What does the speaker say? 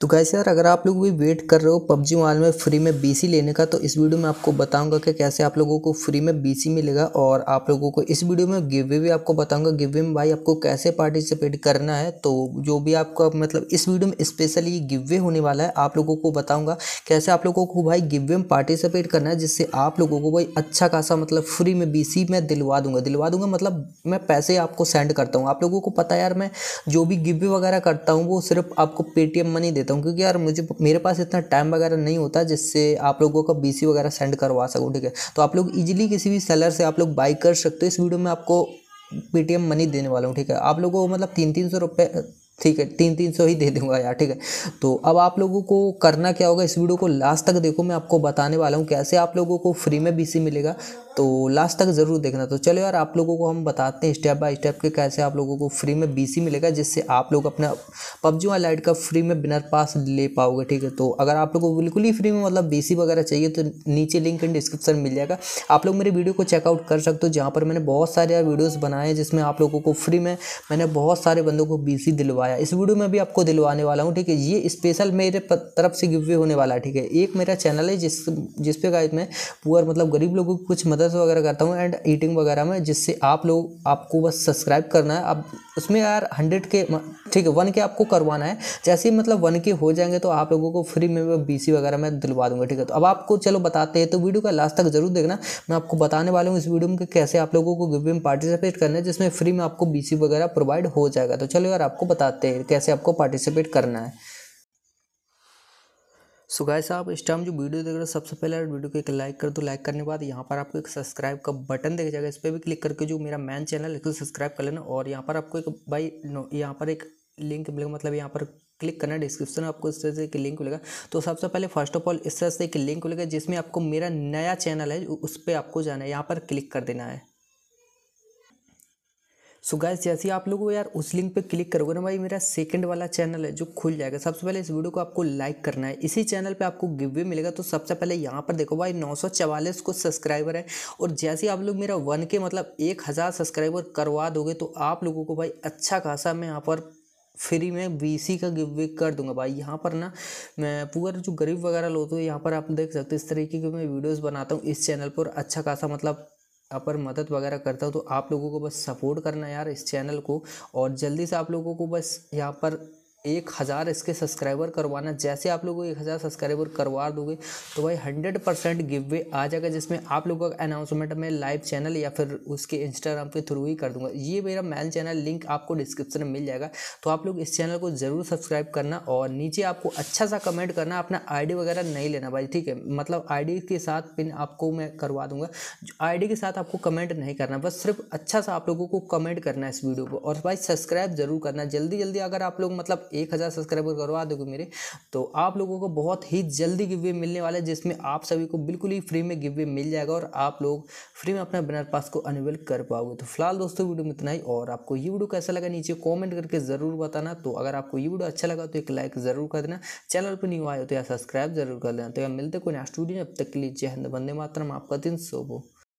तो कैसे यार अगर आप लोग भी वेट कर रहे हो पबजी मोबाइल में फ्री में बीसी लेने का तो इस वीडियो में आपको बताऊंगा कि कैसे आप लोगों को फ्री में बीसी मिलेगा और आप लोगों को इस वीडियो में गिवे भी आपको बताऊंगा गिवे में भाई आपको कैसे पार्टिसिपेट करना है तो जो भी आपका मतलब इस वीडियो में स्पेशली गिवे होने वाला है आप लोगों को बताऊँगा कैसे आप लोगों को भाई गिवे में पार्टिसिपेट करना है जिससे आप लोगों को भाई अच्छा खासा मतलब फ्री में बी मैं दिलवा दूंगा दिलवा दूंगा मतलब मैं पैसे आपको सेंड करता हूँ आप लोगों को पता यार मैं जो भी गिवे वगैरह करता हूँ वो सिर्फ आपको पेटीएम मनी देता देता हूँ क्योंकि यार मुझे मेरे पास इतना टाइम वगैरह नहीं होता जिससे आप लोगों का बी वगैरह सेंड करवा सकूँ ठीक है तो आप लोग ईजिली किसी भी सेलर से आप लोग बाई कर सकते हो इस वीडियो में आपको पेटीएम मनी देने वाला हूँ ठीक है आप लोगों को मतलब तीन तीन सौ रुपये ठीक है तीन तीन सौ ही दे दूंगा यार ठीक है तो अब आप लोगों को करना क्या होगा इस वीडियो को लास्ट तक देखो मैं आपको बताने वाला हूँ कैसे आप लोगों को फ्री में बीसी मिलेगा तो लास्ट तक ज़रूर देखना तो चलो यार आप लोगों को हम बताते हैं स्टेप बाय स्टेप के कैसे आप लोगों को फ्री में बीसी मिलेगा जिससे आप लोग अपना पबजी वाला लाइट का फ्री में बिना पास ले पाओगे ठीक है तो अगर आप लोगों को बिल्कुल ही फ्री में मतलब बीसी वगैरह चाहिए तो नीचे लिंक एंड डिस्क्रिप्शन मिल जाएगा आप लोग मेरे वीडियो को चेकआउट कर सकते हो जहाँ पर मैंने बहुत सारे यार वीडियोज़ बनाए हैं जिसमें आप लोगों को फ्री में मैंने बहुत सारे बंदों को बी दिलवाया इस वीडियो में भी आपको दिलवाने वाला हूँ ठीक है ये स्पेशल मेरे तरफ से गिवे होने वाला है ठीक है एक मेरा चैनल है जिस जिस पे मैं पुअर मतलब गरीब लोगों को कुछ मदद वगैरह करता हूँ एंड ईटिंग वगैरह में जिससे आप लोग आपको बस सब्सक्राइब करना है अब उसमें यार हंड्रेड के ठीक है वन के आपको करवाना है जैसे ही मतलब वन के हो जाएंगे तो आप लोगों को फ्री में बी सी वगैरह मैं दिलवा दूंगा ठीक है तो अब आपको चलो बताते हैं तो वीडियो का लास्ट तक जरूर देखना मैं आपको बताने वाला हूँ इस वीडियो में कैसे आप लोगों को गिव में पार्टिसिपेट करना है जिसमें फ्री में आपको बी सी वगैरह प्रोवाइड हो जाएगा तो चलो यार आपको बताते हैं कैसे आपको पार्टिसिपेट करना है सो गाइस आप इस टाइम जो वीडियो देख रहे हो सबसे पहले वीडियो को एक लाइक कर दो लाइक करने के बाद यहाँ पर आपको एक सब्सक्राइब का बटन देख जाएगा इस पर भी क्लिक करके जो मेरा मैन चैनल है इसको सब्सक्राइब कर लेना और यहाँ पर आपको एक भाई यहाँ पर एक लिंक मिलेगा मतलब यहाँ पर क्लिक करना डिस्क्रिप्शन में आपको इस तरह से एक लिंक मिलेगा तो सबसे पहले फर्स्ट ऑफ ऑल इस तरह से एक लिंक मिलेगा जिसमें आपको मेरा नया चैनल है उस पर आपको जाना है यहाँ पर क्लिक कर देना है सो so गैस जैसे ही आप लोग यार उस लिंक पे क्लिक करोगे ना भाई मेरा सेकंड वाला चैनल है जो खुल जाएगा सबसे पहले इस वीडियो को आपको लाइक करना है इसी चैनल पे आपको गिवे मिलेगा तो सबसे पहले यहाँ पर देखो भाई नौ को सब्सक्राइबर है और जैसे ही आप लोग मेरा वन के मतलब एक हज़ार सब्सक्राइबर करवा दोगे तो आप लोगों को भाई अच्छा खासा मैं यहाँ पर फ्री में वीसी का वे कर दूंगा भाई यहाँ पर ना मैं पूरा जो गरीब वगैरह लोग तो यहाँ पर आप देख सकते हो इस तरीके के मैं वीडियोस बनाता हूँ इस चैनल पर अच्छा खासा मतलब पर मदद वगैरह करता हूँ तो आप लोगों को बस सपोर्ट करना यार इस चैनल को और जल्दी से आप लोगों को बस यहाँ पर एक हज़ार इसके सब्सक्राइबर करवाना जैसे आप लोगों को एक हज़ार सब्सक्राइबर करवा दोगे तो भाई हंड्रेड परसेंट गिव वे आ जाएगा जिसमें आप लोगों का अनाउंसमेंट मैं लाइव चैनल या फिर उसके इंस्टाग्राम के थ्रू ही कर दूंगा ये मेरा मैन चैनल लिंक आपको डिस्क्रिप्शन में मिल जाएगा तो आप लोग इस चैनल को ज़रूर सब्सक्राइब करना और नीचे आपको अच्छा सा कमेंट करना अपना आई वगैरह नहीं लेना भाई ठीक है मतलब आई के साथ पिन आपको मैं करवा दूंगा आई के साथ आपको कमेंट नहीं करना बस सिर्फ अच्छा सा आप लोगों को कमेंट करना है इस वीडियो को और भाई सब्सक्राइब ज़रूर करना जल्दी जल्दी अगर आप लोग मतलब एक हज़ार सब्सक्राइबर करवा दोगे मेरे तो आप लोगों को बहुत ही जल्दी गिवे मिलने वाला है जिसमें आप सभी को बिल्कुल ही फ्री में गिवे मिल जाएगा और आप लोग फ्री में अपना बैनर पास को अनवेल कर पाओगे तो फिलहाल दोस्तों वीडियो में इतना ही और आपको ये वीडियो कैसा लगा नीचे कॉमेंट करके ज़रूर बताना तो अगर आपको ये वीडियो अच्छा लगा तो एक लाइक ज़रूर कर देना चैनल पर न्यू आए तो यार सब्सक्राइब जरूर कर देना तो यार मिलते कोई नेक्स्ट स्टूडियो अब तक के लिए जय हिंद बंदे मातरम आपका दिन सोबो